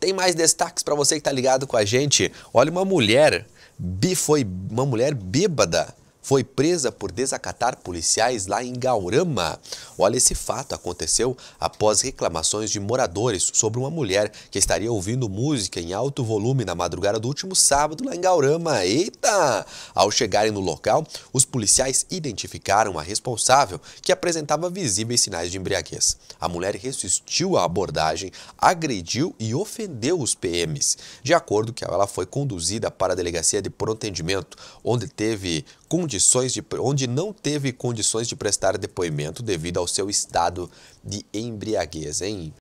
Tem mais destaques para você que está ligado com a gente. Olha uma mulher, bi, foi uma mulher bêbada foi presa por desacatar policiais lá em Gaurama. Olha, esse fato aconteceu após reclamações de moradores sobre uma mulher que estaria ouvindo música em alto volume na madrugada do último sábado lá em Gaurama. Eita! Ao chegarem no local, os policiais identificaram a responsável, que apresentava visíveis sinais de embriaguez. A mulher resistiu à abordagem, agrediu e ofendeu os PMs. De acordo que ela foi conduzida para a delegacia de pronto atendimento, onde teve condições de, onde não teve condições de prestar depoimento devido ao seu estado de embriaguez, hein?